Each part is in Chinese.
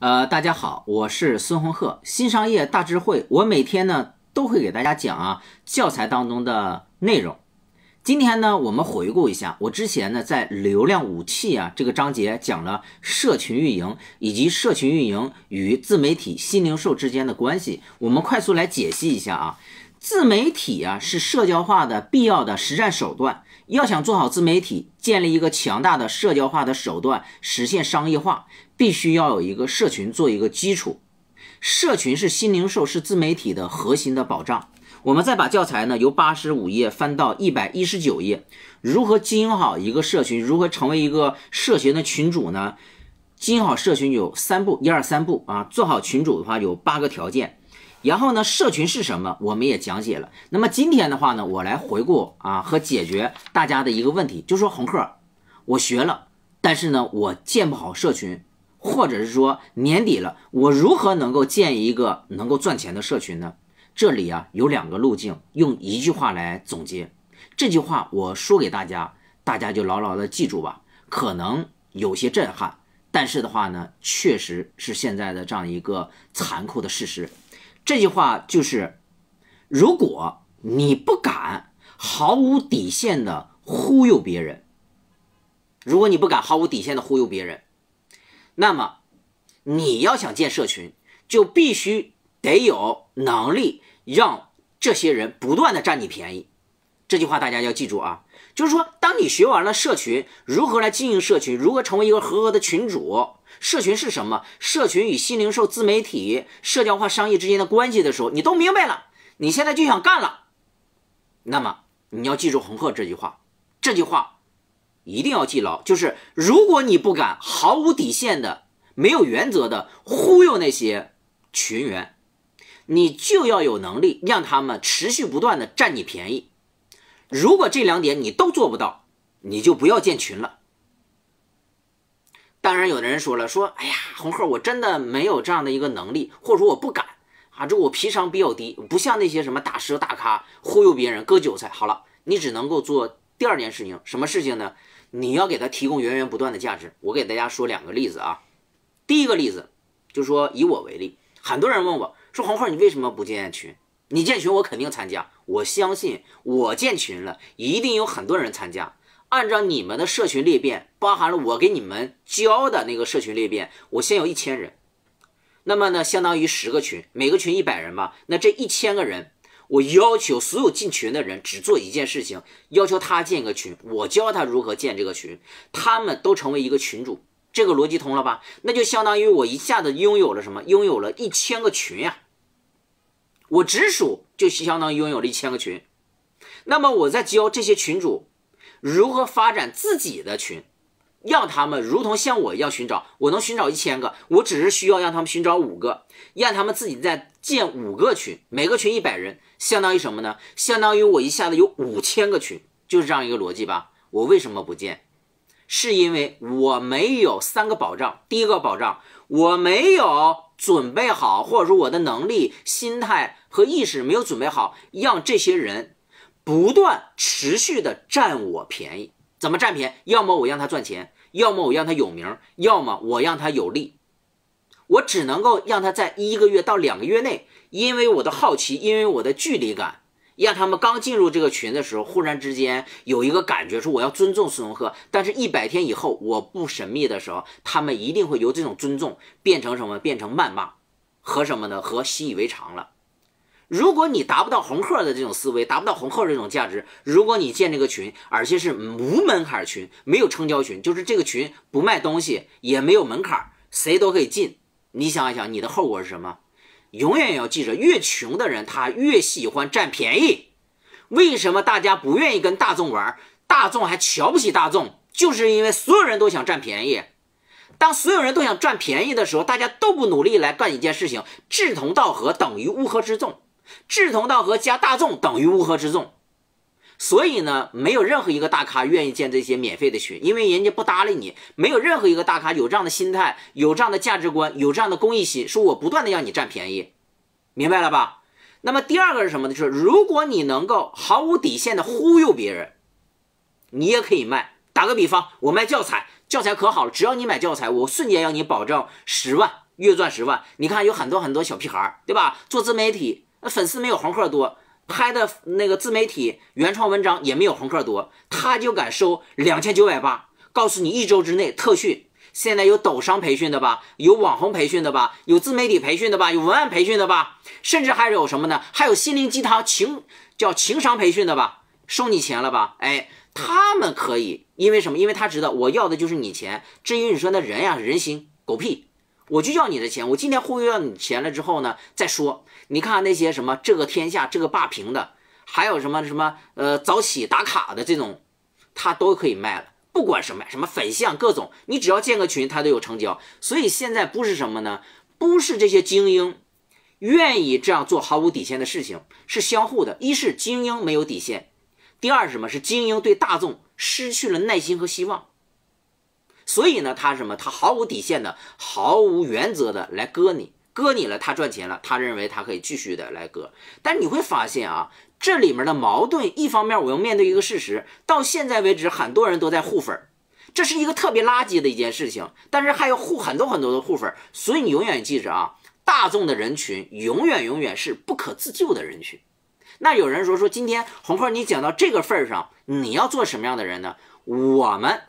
呃，大家好，我是孙红鹤，新商业大智慧。我每天呢都会给大家讲啊教材当中的内容。今天呢，我们回顾一下我之前呢在流量武器啊这个章节讲了社群运营以及社群运营与自媒体新零售之间的关系。我们快速来解析一下啊，自媒体啊是社交化的必要的实战手段。要想做好自媒体，建立一个强大的社交化的手段，实现商业化，必须要有一个社群做一个基础。社群是新零售，是自媒体的核心的保障。我们再把教材呢，由八十五页翻到一百一十九页，如何经营好一个社群，如何成为一个社群的群主呢？经营好社群有三步，一二三步啊。做好群主的话，有八个条件。然后呢，社群是什么？我们也讲解了。那么今天的话呢，我来回顾啊和解决大家的一个问题，就说红客，我学了，但是呢，我建不好社群，或者是说年底了，我如何能够建一个能够赚钱的社群呢？这里啊有两个路径，用一句话来总结，这句话我说给大家，大家就牢牢的记住吧。可能有些震撼，但是的话呢，确实是现在的这样一个残酷的事实。这句话就是：如果你不敢毫无底线的忽悠别人，如果你不敢毫无底线的忽悠别人，那么你要想建社群，就必须得有能力让这些人不断的占你便宜。这句话大家要记住啊，就是说，当你学完了社群如何来经营社群，如何成为一个合格的群主，社群是什么，社群与新零售、自媒体、社交化商业之间的关系的时候，你都明白了，你现在就想干了，那么你要记住红鹤这句话，这句话一定要记牢，就是如果你不敢毫无底线的、没有原则的忽悠那些群员，你就要有能力让他们持续不断的占你便宜。如果这两点你都做不到，你就不要建群了。当然，有的人说了，说哎呀，红鹤，我真的没有这样的一个能力，或者说我不敢啊，这我皮商比较低，不像那些什么大师大咖忽悠别人割韭菜。好了，你只能够做第二件事情，什么事情呢？你要给他提供源源不断的价值。我给大家说两个例子啊。第一个例子，就说以我为例，很多人问我说，红鹤，你为什么不建群？你建群，我肯定参加。我相信我建群了，一定有很多人参加。按照你们的社群裂变，包含了我给你们教的那个社群裂变，我先有一千人。那么呢，相当于十个群，每个群一百人吧。那这一千个人，我要求所有进群的人只做一件事情，要求他建一个群，我教他如何建这个群，他们都成为一个群主。这个逻辑通了吧？那就相当于我一下子拥有了什么？拥有了一千个群啊！我直属就相当于拥有了一千个群，那么我在教这些群主如何发展自己的群，让他们如同像我一样寻找，我能寻找一千个，我只是需要让他们寻找五个，让他们自己再建五个群，每个群一百人，相当于什么呢？相当于我一下子有五千个群，就是这样一个逻辑吧。我为什么不建？是因为我没有三个保障，第一个保障我没有准备好，或者说我的能力、心态。和意识没有准备好，让这些人不断持续的占我便宜。怎么占便宜？要么我让他赚钱，要么我让他有名，要么我让他有利。我只能够让他在一个月到两个月内，因为我的好奇，因为我的距离感，让他们刚进入这个群的时候，忽然之间有一个感觉，说我要尊重孙荣赫。但是，一百天以后，我不神秘的时候，他们一定会由这种尊重变成什么？变成谩骂和什么呢？和习以为常了。如果你达不到红客的这种思维，达不到红客这种价值，如果你建这个群，而且是无门槛群，没有成交群，就是这个群不卖东西，也没有门槛，谁都可以进。你想一想，你的后果是什么？永远也要记着，越穷的人他越喜欢占便宜。为什么大家不愿意跟大众玩？大众还瞧不起大众，就是因为所有人都想占便宜。当所有人都想占便宜的时候，大家都不努力来干一件事情，志同道合等于乌合之众。志同道合加大众等于乌合之众，所以呢，没有任何一个大咖愿意建这些免费的群，因为人家不搭理你。没有任何一个大咖有这样的心态、有这样的价值观、有这样的公益心，说我不断的让你占便宜，明白了吧？那么第二个是什么呢？就是如果你能够毫无底线的忽悠别人，你也可以卖。打个比方，我卖教材，教材可好了，只要你买教材，我瞬间让你保证十万月赚十万。你看有很多很多小屁孩，对吧？做自媒体。那粉丝没有红客多，拍的那个自媒体原创文章也没有红客多，他就敢收两千九百八，告诉你一周之内特训。现在有抖商培训的吧，有网红培训的吧，有自媒体培训的吧，有文案培训的吧，甚至还有什么呢？还有心灵鸡汤情叫情商培训的吧，收你钱了吧？哎，他们可以，因为什么？因为他知道我要的就是你钱。至于你说那人呀人心狗屁。我就要你的钱，我今天忽悠到你钱了之后呢，再说。你看那些什么这个天下这个霸屏的，还有什么什么呃早起打卡的这种，他都可以卖了。不管什么什么粉象各种，你只要建个群，他都有成交。所以现在不是什么呢？不是这些精英愿意这样做毫无底线的事情，是相互的。一是精英没有底线，第二是什么？是精英对大众失去了耐心和希望。所以呢，他什么？他毫无底线的、毫无原则的来割你，割你了，他赚钱了，他认为他可以继续的来割。但你会发现啊，这里面的矛盾。一方面，我又面对一个事实，到现在为止，很多人都在互粉这是一个特别垃圾的一件事情。但是还要互很多很多的互粉所以你永远记着啊，大众的人群永远永远是不可自救的人群。那有人说说，今天红哥你讲到这个份儿上，你要做什么样的人呢？我们。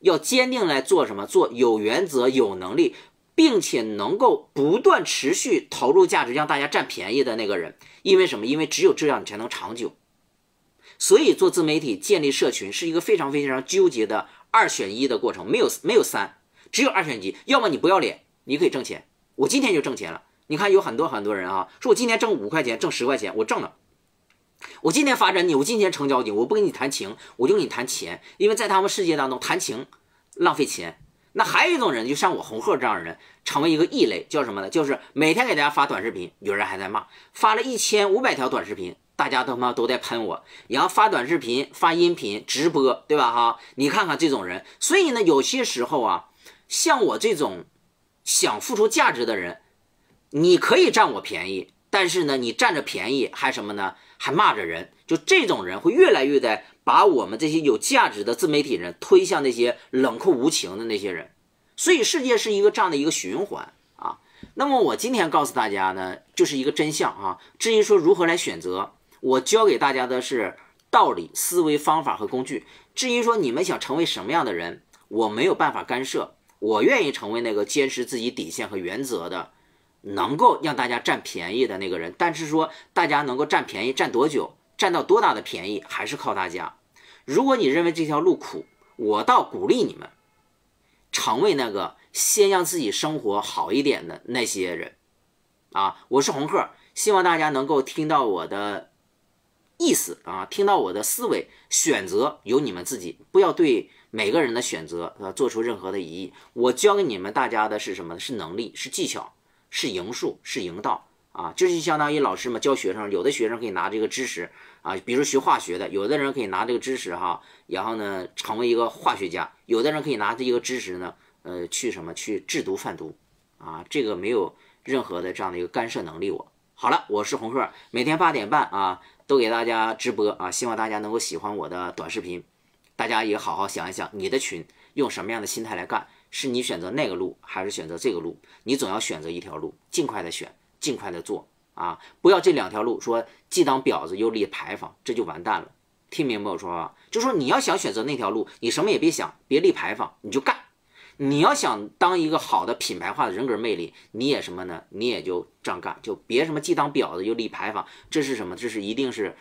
要坚定来做什么？做有原则、有能力，并且能够不断持续投入价值，让大家占便宜的那个人。因为什么？因为只有这样你才能长久。所以做自媒体、建立社群是一个非常非常纠结的二选一的过程，没有没有三，只有二选一。要么你不要脸，你可以挣钱。我今天就挣钱了。你看有很多很多人啊，说我今天挣五块钱，挣十块钱，我挣了。我今天发展你，我今天成交你，我不跟你谈情，我就跟你谈钱，因为在他们世界当中谈情浪费钱。那还有一种人，就像我红鹤这样的人，成为一个异类，叫什么呢？就是每天给大家发短视频，有人还在骂，发了一千五百条短视频，大家都他妈都在喷我。然后发短视频、发音频、直播，对吧？哈，你看看这种人。所以呢，有些时候啊，像我这种想付出价值的人，你可以占我便宜。但是呢，你占着便宜还什么呢？还骂着人，就这种人会越来越的把我们这些有价值的自媒体人推向那些冷酷无情的那些人，所以世界是一个这样的一个循环啊。那么我今天告诉大家呢，就是一个真相啊。至于说如何来选择，我教给大家的是道理、思维方法和工具。至于说你们想成为什么样的人，我没有办法干涉。我愿意成为那个坚持自己底线和原则的。能够让大家占便宜的那个人，但是说大家能够占便宜占多久，占到多大的便宜，还是靠大家。如果你认为这条路苦，我倒鼓励你们成为那个先让自己生活好一点的那些人。啊，我是红鹤，希望大家能够听到我的意思啊，听到我的思维。选择由你们自己，不要对每个人的选择啊做出任何的疑议。我教给你们大家的是什么？是能力，是技巧。是赢术，是赢道啊，就是相当于老师嘛，教学生。有的学生可以拿这个知识啊，比如学化学的，有的人可以拿这个知识哈，然后呢，成为一个化学家。有的人可以拿这一个知识呢，呃，去什么去制毒贩毒啊，这个没有任何的这样的一个干涉能力。我好了，我是红鹤，每天八点半啊，都给大家直播啊，希望大家能够喜欢我的短视频。大家也好好想一想，你的群用什么样的心态来干。是你选择那个路，还是选择这个路？你总要选择一条路，尽快的选，尽快的做啊！不要这两条路说既当婊子又立牌坊，这就完蛋了。听明白我说话？就说你要想选择那条路，你什么也别想，别立牌坊，你就干。你要想当一个好的品牌化的人格魅力，你也什么呢？你也就这样干，就别什么既当婊子又立牌坊。这是什么？这是一定是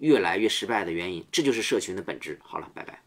越来越失败的原因。这就是社群的本质。好了，拜拜。